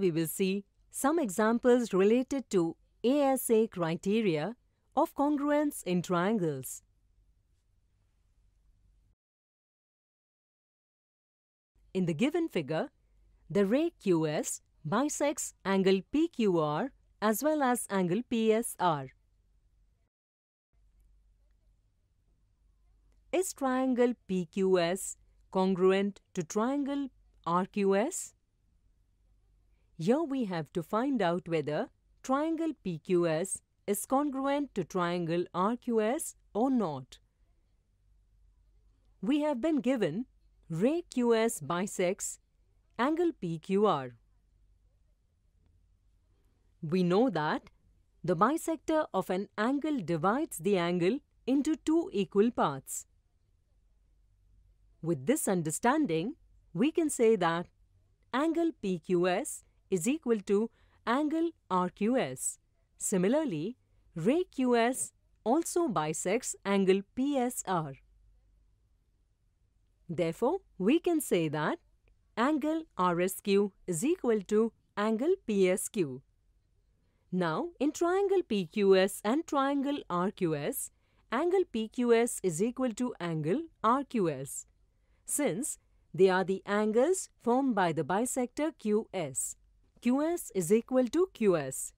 we will see some examples related to ASA criteria of congruence in triangles. In the given figure, the ray QS bisects angle PQR as well as angle PSR. Is triangle PQS congruent to triangle RQS? Here we have to find out whether triangle PQS is congruent to triangle RQS or not. We have been given ray QS bisects angle PQR. We know that the bisector of an angle divides the angle into two equal parts. With this understanding, we can say that angle PQS is equal to angle RQS. Similarly, ray QS also bisects angle PSR. Therefore, we can say that angle RSQ is equal to angle PSQ. Now, in triangle PQS and triangle RQS, angle PQS is equal to angle RQS, since they are the angles formed by the bisector QS. QS is equal to QS.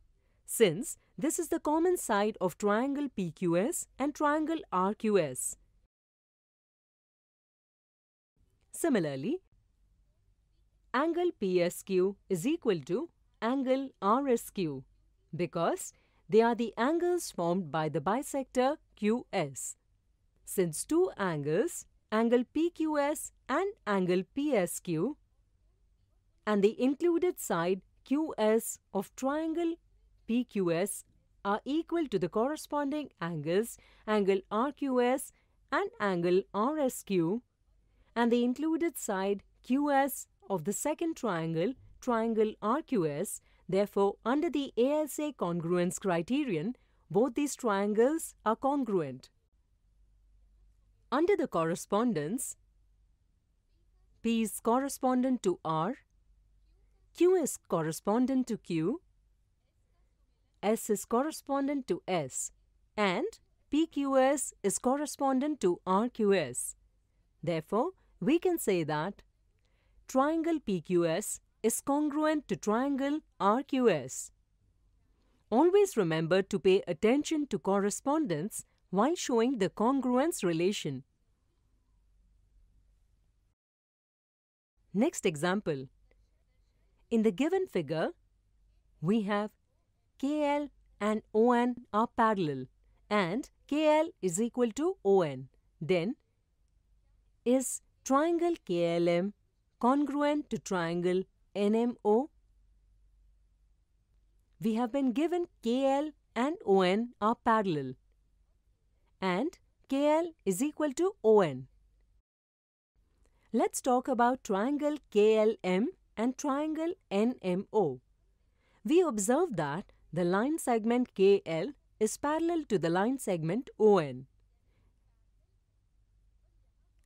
Since this is the common side of triangle PQS and triangle RQS. Similarly, angle PSQ is equal to angle RSQ because they are the angles formed by the bisector QS. Since two angles, angle PQS and angle PSQ, and the included side QS of triangle PQS are equal to the corresponding angles angle RQS and angle RSQ and the included side QS of the second triangle, triangle RQS. Therefore, under the ASA congruence criterion, both these triangles are congruent. Under the correspondence, P is correspondent to R Q is correspondent to Q, S is correspondent to S, and PQS is correspondent to RQS. Therefore, we can say that triangle PQS is congruent to triangle RQS. Always remember to pay attention to correspondence while showing the congruence relation. Next example. In the given figure, we have KL and ON are parallel and KL is equal to ON. Then, is triangle KLM congruent to triangle NMO? We have been given KL and ON are parallel and KL is equal to ON. Let's talk about triangle KLM and triangle NMO. We observe that the line segment KL is parallel to the line segment ON.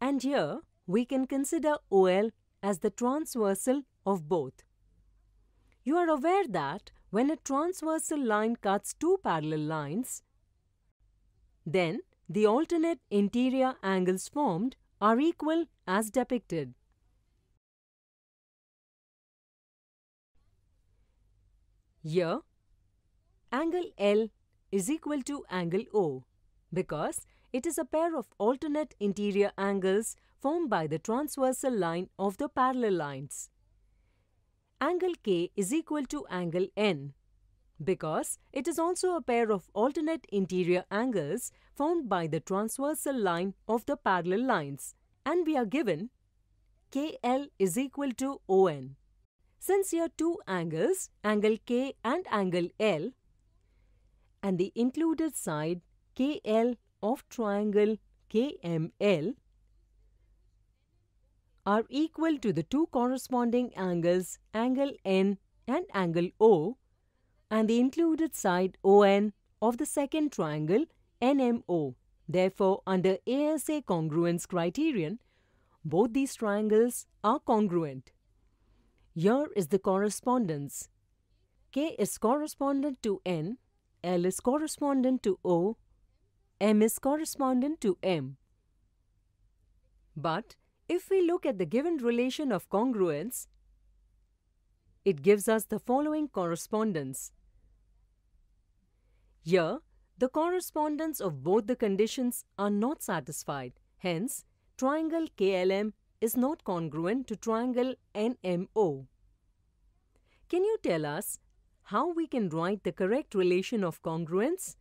And here we can consider OL as the transversal of both. You are aware that when a transversal line cuts two parallel lines, then the alternate interior angles formed are equal as depicted. Here, angle L is equal to angle O because it is a pair of alternate interior angles formed by the transversal line of the parallel lines. Angle K is equal to angle N because it is also a pair of alternate interior angles formed by the transversal line of the parallel lines and we are given KL is equal to ON. Since your two angles, angle K and angle L, and the included side KL of triangle KML are equal to the two corresponding angles angle N and angle O and the included side ON of the second triangle NMO. Therefore, under ASA congruence criterion, both these triangles are congruent. Here is the correspondence. K is correspondent to N, L is correspondent to O, M is correspondent to M. But if we look at the given relation of congruence, it gives us the following correspondence. Here, the correspondence of both the conditions are not satisfied. Hence, triangle KLM is not congruent to triangle NMO. Can you tell us how we can write the correct relation of congruence?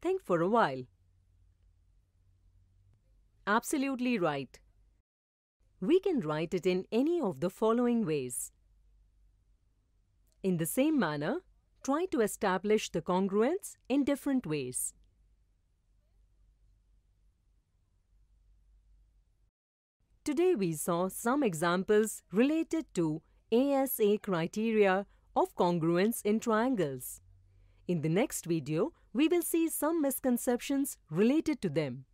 Think for a while. Absolutely right. We can write it in any of the following ways. In the same manner, try to establish the congruence in different ways. Today we saw some examples related to ASA criteria of congruence in triangles. In the next video, we will see some misconceptions related to them.